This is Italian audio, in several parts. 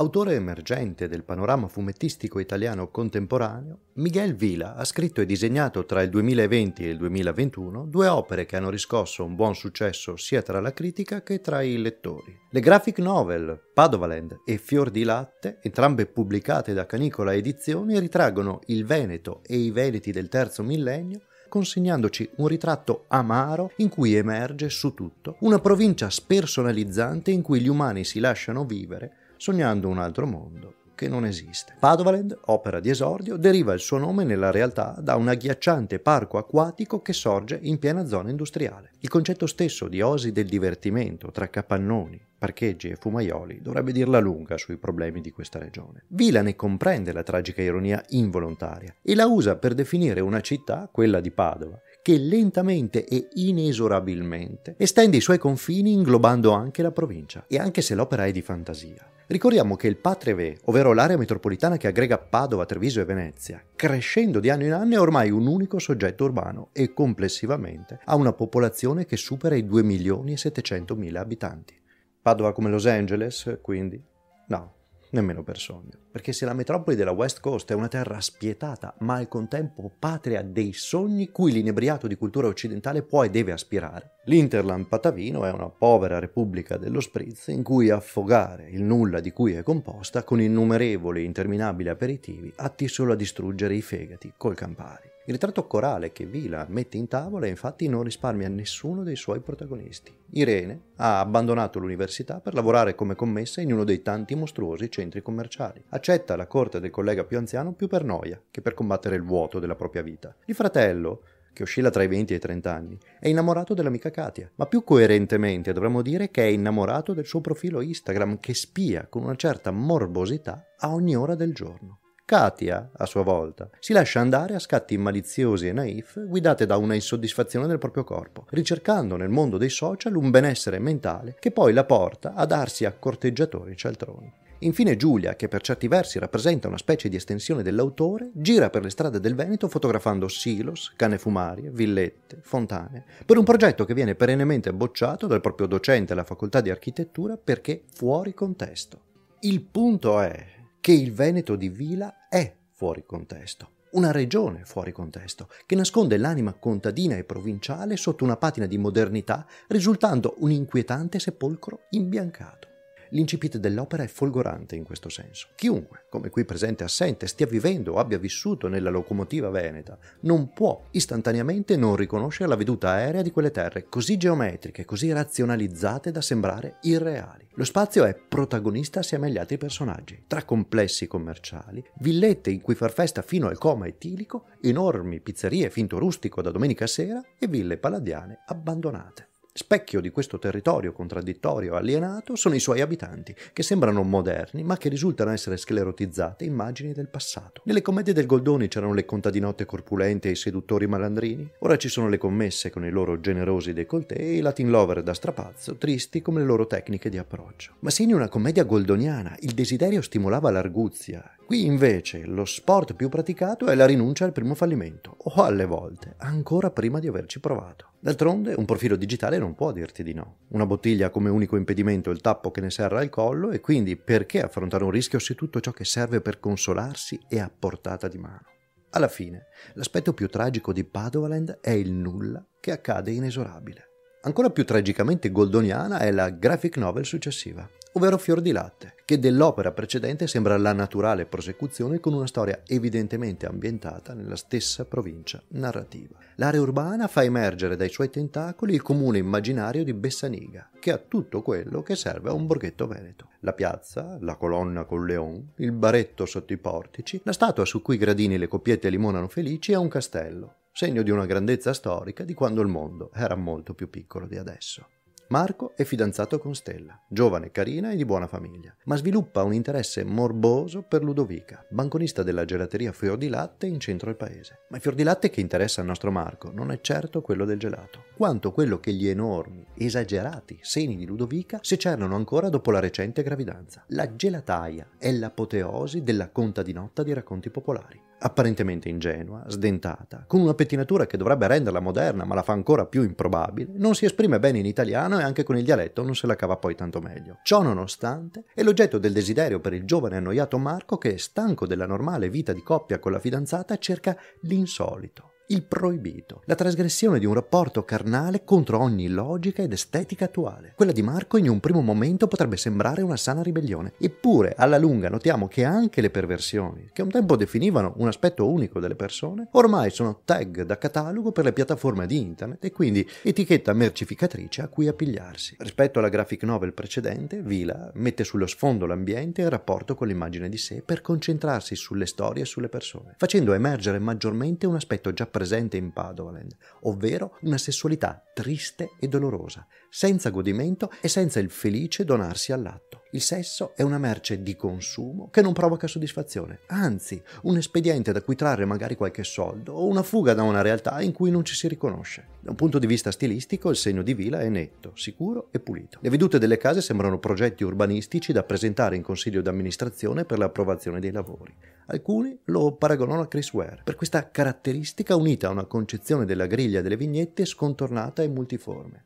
Autore emergente del panorama fumettistico italiano contemporaneo, Miguel Vila ha scritto e disegnato tra il 2020 e il 2021 due opere che hanno riscosso un buon successo sia tra la critica che tra i lettori. Le graphic novel Padovaland e Fior di latte, entrambe pubblicate da Canicola Edizioni, ritraggono il Veneto e i Veneti del terzo millennio consegnandoci un ritratto amaro in cui emerge su tutto una provincia spersonalizzante in cui gli umani si lasciano vivere sognando un altro mondo che non esiste. Padovaland, opera di esordio, deriva il suo nome nella realtà da un agghiacciante parco acquatico che sorge in piena zona industriale. Il concetto stesso di osi del divertimento tra capannoni, parcheggi e fumaioli dovrebbe dirla lunga sui problemi di questa regione. Vila ne comprende la tragica ironia involontaria e la usa per definire una città, quella di Padova, che lentamente e inesorabilmente estende i suoi confini inglobando anche la provincia, e anche se l'opera è di fantasia. Ricordiamo che il Patreve, ovvero l'area metropolitana che aggrega Padova, Treviso e Venezia, crescendo di anno in anno è ormai un unico soggetto urbano e complessivamente ha una popolazione che supera i 2 milioni e 700 mila abitanti. Padova come Los Angeles, quindi? No, nemmeno per sogno. Perché se la metropoli della West Coast è una terra spietata, ma al contempo patria dei sogni cui l'inebriato di cultura occidentale può e deve aspirare, l'Interland patavino è una povera repubblica dello spritz in cui affogare il nulla di cui è composta con innumerevoli e interminabili aperitivi atti solo a distruggere i fegati col Campari. Il ritratto corale che Vila mette in tavola infatti non risparmia nessuno dei suoi protagonisti. Irene ha abbandonato l'università per lavorare come commessa in uno dei tanti mostruosi centri commerciali. Accetta la corte del collega più anziano più per noia che per combattere il vuoto della propria vita. Il fratello che oscilla tra i 20 e i 30 anni, è innamorato dell'amica Katia, ma più coerentemente dovremmo dire che è innamorato del suo profilo Instagram che spia con una certa morbosità a ogni ora del giorno. Katia, a sua volta, si lascia andare a scatti maliziosi e naif guidate da una insoddisfazione del proprio corpo, ricercando nel mondo dei social un benessere mentale che poi la porta a darsi a corteggiatori cialtroni. Infine Giulia, che per certi versi rappresenta una specie di estensione dell'autore, gira per le strade del Veneto fotografando silos, cane fumarie, villette, fontane, per un progetto che viene perennemente bocciato dal proprio docente alla facoltà di architettura perché fuori contesto. Il punto è, che il Veneto di Vila è fuori contesto, una regione fuori contesto, che nasconde l'anima contadina e provinciale sotto una patina di modernità, risultando un inquietante sepolcro imbiancato. L'incipit dell'opera è folgorante in questo senso. Chiunque, come qui presente assente, stia vivendo o abbia vissuto nella locomotiva veneta, non può istantaneamente non riconoscere la veduta aerea di quelle terre, così geometriche, così razionalizzate da sembrare irreali. Lo spazio è protagonista assieme agli altri personaggi, tra complessi commerciali, villette in cui far festa fino al coma etilico, enormi pizzerie finto rustico da domenica sera e ville palladiane abbandonate. Specchio di questo territorio contraddittorio e alienato sono i suoi abitanti, che sembrano moderni ma che risultano essere sclerotizzate immagini del passato. Nelle commedie del Goldoni c'erano le contadinotte corpulente e i seduttori malandrini, ora ci sono le commesse con i loro generosi décolleté e i latin lover da strapazzo, tristi come le loro tecniche di approccio. Ma se in una commedia goldoniana il desiderio stimolava l'arguzia Qui invece lo sport più praticato è la rinuncia al primo fallimento, o alle volte, ancora prima di averci provato. D'altronde un profilo digitale non può dirti di no. Una bottiglia come unico impedimento il tappo che ne serra al collo e quindi perché affrontare un rischio se tutto ciò che serve per consolarsi è a portata di mano? Alla fine, l'aspetto più tragico di Padovaland è il nulla che accade inesorabile. Ancora più tragicamente goldoniana è la graphic novel successiva ovvero Fior di latte, che dell'opera precedente sembra la naturale prosecuzione con una storia evidentemente ambientata nella stessa provincia narrativa. L'area urbana fa emergere dai suoi tentacoli il comune immaginario di Bessaniga, che ha tutto quello che serve a un borghetto veneto. La piazza, la colonna col leon, il baretto sotto i portici, la statua su cui i gradini le coppiette limonano felici e un castello, segno di una grandezza storica di quando il mondo era molto più piccolo di adesso. Marco è fidanzato con Stella, giovane, carina e di buona famiglia, ma sviluppa un interesse morboso per Ludovica, banconista della gelateria Fior di Latte in centro al paese. Ma il fior di latte che interessa al nostro Marco non è certo quello del gelato, quanto quello che gli enormi, esagerati seni di Ludovica secernono ancora dopo la recente gravidanza. La gelataia è l'apoteosi della contadinotta di racconti popolari apparentemente ingenua, sdentata, con una pettinatura che dovrebbe renderla moderna ma la fa ancora più improbabile, non si esprime bene in italiano e anche con il dialetto non se la cava poi tanto meglio. Ciò nonostante è l'oggetto del desiderio per il giovane annoiato Marco che, stanco della normale vita di coppia con la fidanzata, cerca l'insolito il proibito, la trasgressione di un rapporto carnale contro ogni logica ed estetica attuale. Quella di Marco in un primo momento potrebbe sembrare una sana ribellione, eppure alla lunga notiamo che anche le perversioni, che un tempo definivano un aspetto unico delle persone, ormai sono tag da catalogo per le piattaforme di internet e quindi etichetta mercificatrice a cui appigliarsi. Rispetto alla graphic novel precedente, Vila mette sullo sfondo l'ambiente e il rapporto con l'immagine di sé per concentrarsi sulle storie e sulle persone, facendo emergere maggiormente un aspetto già presente presente in Padovaland, ovvero una sessualità triste e dolorosa, senza godimento e senza il felice donarsi all'atto. Il sesso è una merce di consumo che non provoca soddisfazione, anzi un espediente da cui trarre magari qualche soldo o una fuga da una realtà in cui non ci si riconosce. Da un punto di vista stilistico il segno di Vila è netto, sicuro e pulito. Le vedute delle case sembrano progetti urbanistici da presentare in consiglio d'amministrazione per l'approvazione dei lavori. Alcuni lo paragonano a Chris Ware per questa caratteristica unita a una concezione della griglia delle vignette scontornata e multiforme.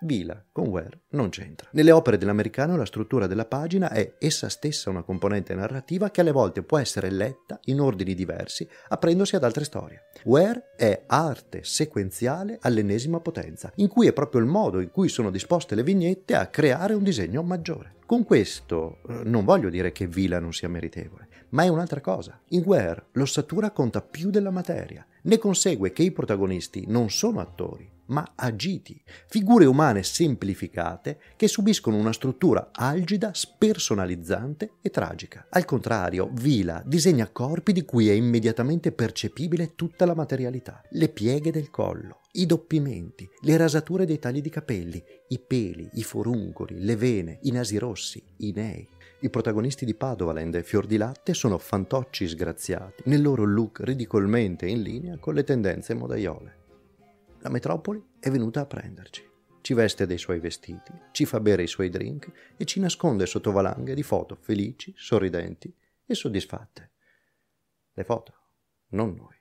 Vila con Ware non c'entra. Nelle opere dell'americano la struttura della pagina è essa stessa una componente narrativa che alle volte può essere letta in ordini diversi, aprendosi ad altre storie. Ware è arte sequenziale all'ennesima potenza, in cui è proprio il modo in cui sono disposte le vignette a creare un disegno maggiore. Con questo eh, non voglio dire che Vila non sia meritevole, ma è un'altra cosa. In Ware l'ossatura conta più della materia. Ne consegue che i protagonisti non sono attori, ma agiti, figure umane semplificate che subiscono una struttura algida, spersonalizzante e tragica. Al contrario, Vila disegna corpi di cui è immediatamente percepibile tutta la materialità, le pieghe del collo, i doppimenti, le rasature dei tagli di capelli, i peli, i foruncoli, le vene, i nasi rossi, i nei. I protagonisti di Padovaland e Fior di Latte sono fantocci sgraziati, nel loro look ridicolmente in linea con le tendenze modaiole la metropoli è venuta a prenderci. Ci veste dei suoi vestiti, ci fa bere i suoi drink e ci nasconde sotto valanghe di foto felici, sorridenti e soddisfatte. Le foto, non noi.